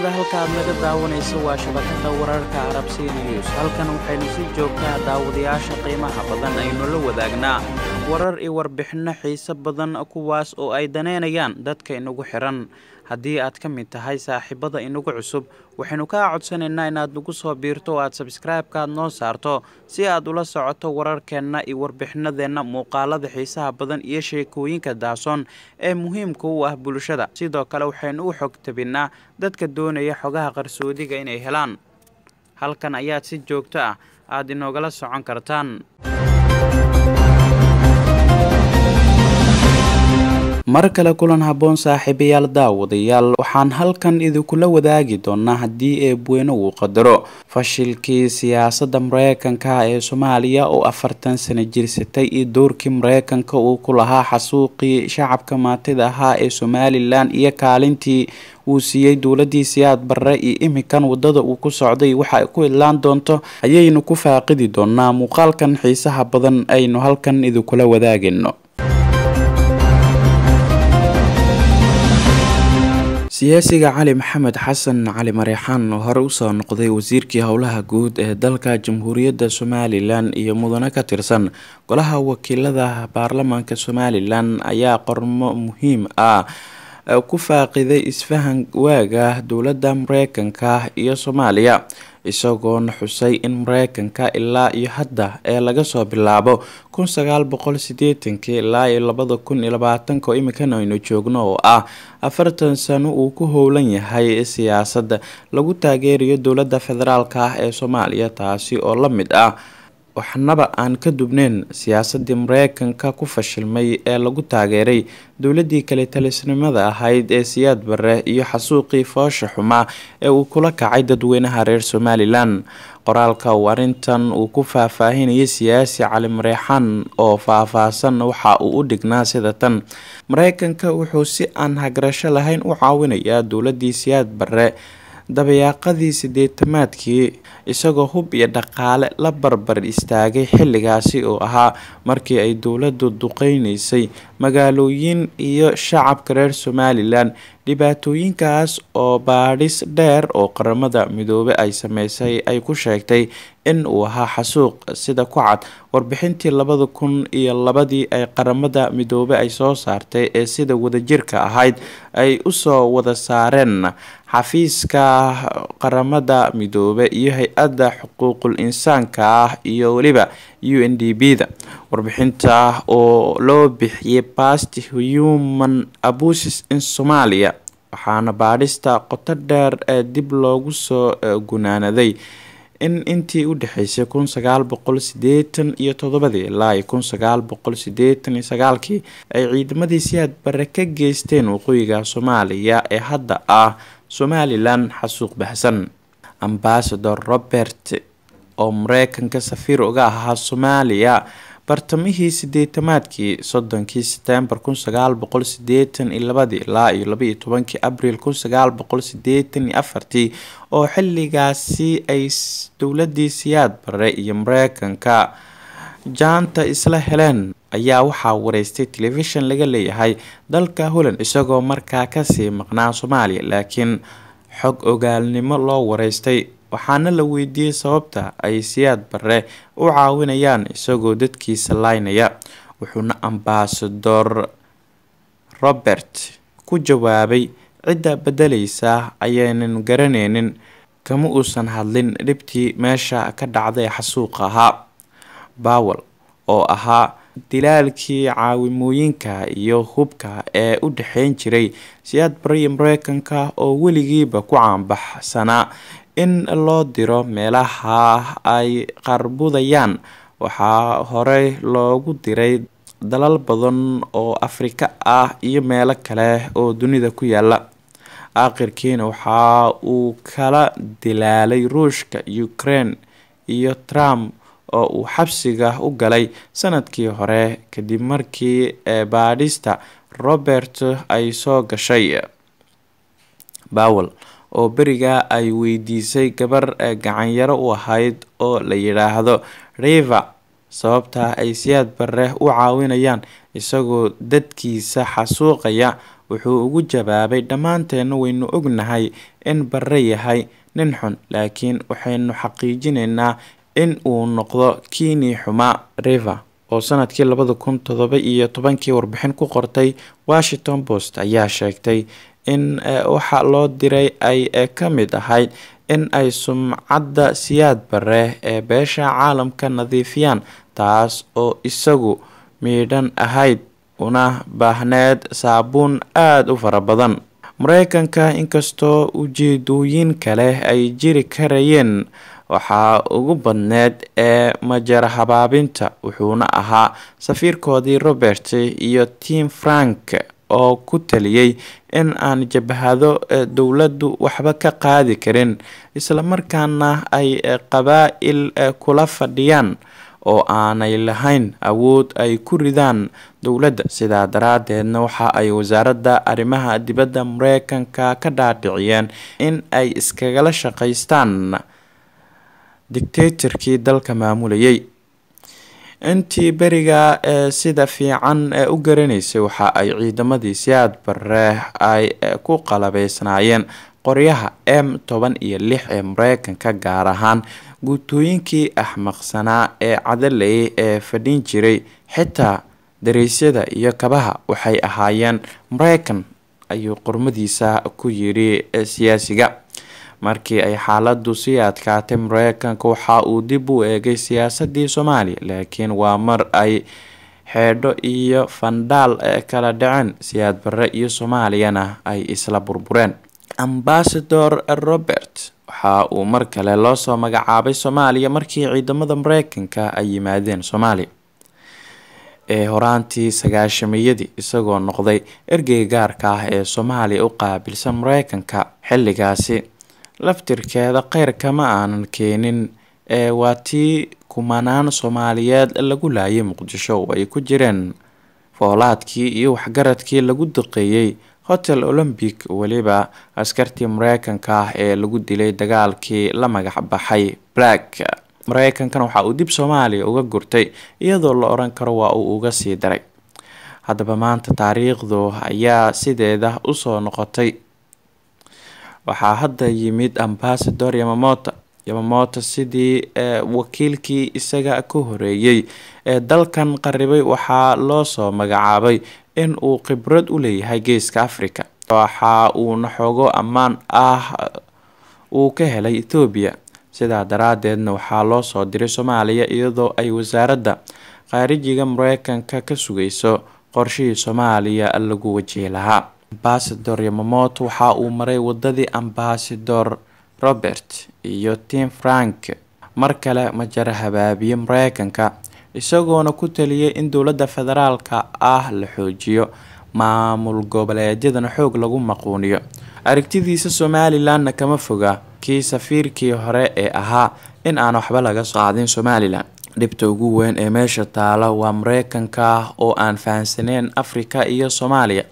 filimada halka aad naga daawanayso waa shabakada wararka carabsi news halkan waxaynu si joogtaa ah daawadayaasha qiimaha badan aynu la wadaagnaa warar iyo warbixinno xiise badan kuwaas oo ay daneynayaan dadka inagu xidhan haddii aad ka mid tahay saaxiibada inagu cusub waxaynu kaa codsanaynaa inaad nagu soo biirto oo aad sabskraibkaad noo saarto si aad ula socoto wararkeenna iyo warbixinadeenna muuqaalada xiisaha badan iyo sheekooyinka daason ee muhiimka u ah bulshada sidoo kale waxaynu u xog tabinnaa dadka doonaya xogaha qarsoodiga inay helaan halkan ayaad si joogto ah aad inoogala socon kartaan mar kale kulan habboon saaxiibayaal daawadayaal waxaan halkan idinkula wadaagi doonaa haddii eebweyne uu qadaro fashilkii siyaasadda mareykanka ee soomaaliya oo afartan sano jirsatay iyo doorkii maraykanka uu ku lahaa xasuuqii shacabka maatida ahaa ee somalilan iyo kaalintii uu siiyey dowladii siyaad barre iyo imikan waddada uu ku socday waxa ku idlaan doonto ayaynu ku faaqidi doonaa muuqaalkan xiisaha badan aynu halkan idinkula wadaagayno siyaasiga cali maxamed xasan cali mareexaan oo hore usoo noqday wasiirkii howlaha guud ee dalka jamhuuriyadda somalilan iyo mudane ka tirsan golaha wakiilada baarlamaanka somalilan ayaa qormo muhiim ah ku faaqiday isfahan waaga dowladda mareykanka iyo soomaaliya isagoona xusay in mareykanka ilaa iyo hadda ee laga soo bilaabo kun sagaal boqol sideetankii ilaa iyo labada kun iyo labaatanka oo joogno oo ah afartan sano uu ku howlan yahay siyaasadda lagu taageerayo dowladda federaalka ah ee soomaaliya taasi oo la mid ah waxnaba aan ka dubneyn siyaasadii mareykanka ku fashilmay ee lagu taageeray dowladii kale talisnimada ahayd ee siyaad barre iyo xasuuqii foosha xumaa ee uu kula kacay dadweynaha reer somalilan qoraalka uu arrintan uu ku faahfaahinayay siyaasi cali mareexan oo faahfaahsan waxa uu u dhignaa sida tan mareykanka wuxuu si aan hagarasho lahayn u caawinayaa dowladii siyaad barre dabayaaqadii sideetamaadkii isagoo hub iyo dhaqaale la barbar istaagay xilligaasi oo ahaa markii ay dowladdu duqeynaysay magaalooyin iyo shacabka reer somalilan dhibaatooyinkaas oo baadhis dheer oo qaramada midoobe ay sameysay ay ku sheegtay in uu ahaa xasuuq sida ku cad warbixintii labada kun iyo labadii ay qaramada midoobe ay soo saartay ee sida wadajirka ahayd ay usoo wada saareen xafiiska qaramada midoobe iyo hay hay-adda xuquuqul insaanka ah iyo weliba u n d b da warbixinta oo loo bixiyay past human abusis in soomaaliya waxaana baadhista qoto dheer ee dib loogu soo gunaanaday in intii u dhexeysay kun sagaal boqol sideetan iyo todobadii ilaa iyo kun sagaal boqol sideetan iyo sagaalkii ay ciidamadii si bare ka geysteen waqooyiga soomaaliya ee hadda ah somalilan xasuuq baxsan ambasador robert oo mareykanka safiir uga ahaa soomaaliya bartamihii sideetamaadkii soddonkii setembar kun sagaal boqol sideetan iyo labadii ilaa iyo labaiyo tobankii abril kun sagaal boqol sideetan iyo afartii oo xiligaasi ay dowladii siyaad bare iyo mareykanka jaanta isla heleen ayaa waxaa wareystay telefishin laga leeyahay dalka holland isagoo markaa kasii maqnaa soomaaliya laakiin xog ogaalnimo loo wareystay waxaana la weydiiyey sababta ay siyaad barre u caawinayaan isagoo dadkiisa laaynaya wuxuuna ambaasador robert ku jawaabay cidda bedeleysa ayaynan garanaynin kama uusan hadlin dhibtii meesha ka dhacday xasuuq ahaa bawel oo ahaa dilaalkii caawimooyinka iyo hubka ee u dhexeyn jiray si-aad bariya mareykanka oo weligiiba ku caanbaxsanaa in loo diro meelaha ay qarbudayaan waxaa horey loogu diray dalal badan oo afrika ah iyo meelo kale oo dunida ku yaala aakhirkiina waxaa uu kala dilaalay ruushka ukraine iyo trump oo uu xabsiga u galay sanadkii hore kadib markii baadhista robert ay soo gashay bawel oo beriga ay weydiisay gabar gacanyaro u ahayd oo la yidhaahdo river sababtaa ay siyaad barre u caawinayaan isagoo dadkiisa xasuuqaya wuxuu ugu jawaabay dhammaanteenna waynu ognahay in barre yahay nin xun laakiin waxaynu xaqiijinaynaa in uu noqdo kini xuma river oo sanadkii labada kun todoba iyo tobankii warbixin ku qortay washington post ayaa sheegtay in e, waxa loo diray ay e, ka mid ahayd in ay sumcadda siyaad barre ee beesha caalamka nadiifiyaan taas oo isagu miidhan ahayd una baahneed saabuun aada u fara badan mareykanka inkastoo ujeedooyin kale ay jiri karayeen waxaa ugu badneed ee majara habaabinta wuxuuna ahaa safiirkoodii robert iyo tim frank oo ku taliyey in aan jabhado e, dowladdu waxba ka qaadi karin islamarkaana ay e, qabaa-il e, kula fadhiyaan oo aanay lahayn awood ay ku ridaan dowladda sidaa daraadeedna waxa ay wasaaradda arrimaha dibadda mareykanka ka dhaadhiciyeen in ay iskagala shaqaystaan dictatorkii dalka maamulayey intii beriga ee sida fiican u garanaysay waxa ay ciidamadii aad barre ay ku qalabeysnaayeen qoryaha m toban iyo lix ee mareykanka gaar ahaan guutooyinkii axmaqsanaa ee cadaley ee fadhin jiray xitaa dareysyada iyo kabaha waxay ahaayeen mareykan ayuu qormadiisa ku yidhi siyaasiga markii ay xaaladdu sii adkaatay mareykanka waxa uu dib u eegay siyaasadii soomaaliya laakiin waa mar ay xeedho iyo fandhaal kala dhaceen siyaad barre iyo soomaaliyana ay isla burbureen ambasador robert waxa uu mar kale loo soo magacaabay soomaaliya markii ciidamada mareykanka ay yimaadeen soomaaliya ee horaantii sagaashameeyadii isagoo noqday ergeyga gaarka ah ee soomaaliya u qaabilsan mareykanka xilligaasi laftirkeeda khayrka ma aanan keenin ee waa tii kumanaan soomaaliyeed lagu laayay muqdisho oo ay ku jireen foolaadkii iyo waxgaradkii lagu duqeeyey hotel olombic weliba askartii mareykanka ah ee lagu dilay dagaalkii la magac baxay black mareykankan waxa uu dib soomaaliya uga gurtay iyadoo la oran karo waa uu uga sii daray haddaba maanta taariikhdu ayaa sideeda usoo noqotay waxaa hadda yimid ambasador Yamamoto Yamamoto sidii eh, wakiilkii isaga ka horeeyay ee dalkan qaribay waxaa loo soo magacaabay in uu khibrad u leeyahay geeska Afrika waxa uuna xogo ammaan ah uu ka helay ethoobiya sidaa daraadeedna waxaa loo soo diray Soomaaliya iyadoo ay wasaaradda khaarijiga Mareykanka ka sugayso qorshihii Soomaaliya lagu wajihi lahaa ambasador yamamoto waxa uu maray wadadii ambasador robert iyo tim frank mar kale majaro habaabiye mareykanka isagoona ku taliyay in dowladda federaalka ah la xoojiyo maamul goboleedyadana xoog lagu maquuniyo aragtidiisa somalilanna kama foga kii safiirkii hore ee ahaa in aan waxba laga qaadin somalilan dhibta ugu weyn ee meesha taala waa mareykanka ah oo aan fahansaneyn afrika iyo soomaaliya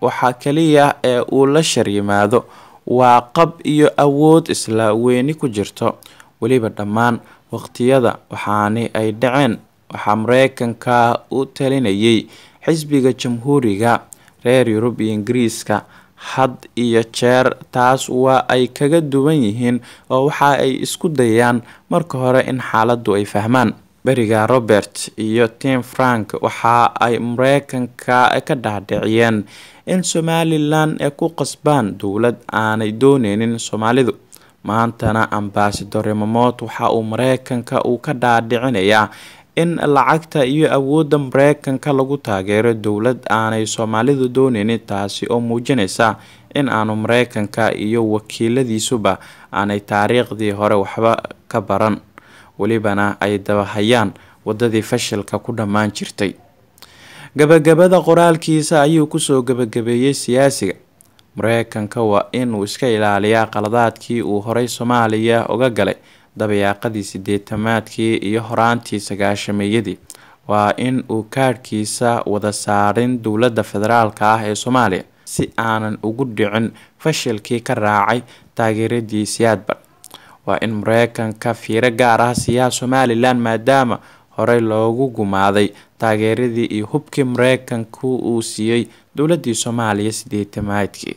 waxaa kaliya ee uu la shar yimaado waa qab iyo awood isla weyni ku jirto weliba dhammaan waqtiyada waxaani ay dhaceen waxaa mareykanka u talinayay xisbiga jamhuuriga reer yurub iyo ingiriiska had iyo jeer taas waa ay kaga duwan yihiin oo waxa ay isku dayaan marka hore in xaaladdu ay fahmaan beriga robert iyo tim frank waxa ay mareykanka ka dhaadhiciyeen in somalilan ay ku qasbaan dowlad aanay dooneynin soomaalidu maantana ambasador mamot waxa uu mareykanka uu ka dhaadhicinayaa in lacagta iyo awoodda mareykanka lagu taageero dowlad aanay soomaalidu dooneynin taasi oo muujinaysa in aanu mareykanka iyo wakiiladiisuba aanay taariikhdii hore waxba ka baran welibana ay dabahayaan wadadii fashilka ku dhammaan jirtay gabagabada qoraalkiisa ayuu kusoo gabagabeeyey siyaasiga mareykanka waa inuu iska ilaaliyaa qaladaadkii uu horay soomaaliya uga galay dabayaaqadii sideetamaadkii iyo horaantii sagaashameeyadii waa in uu kaadhkiisa wada saarin dowladda federaalk ah ee soomaaliya si aanan ugu dhicin fashilkii ka raacay taageeradii siyaadbar waa in mareykanka fiiro gaar ah siiyaha somalilan maadaama horey loogu gumaaday taageeradii iyo hubkii mareykanku uu siiyey dowladii soomaaliya sidii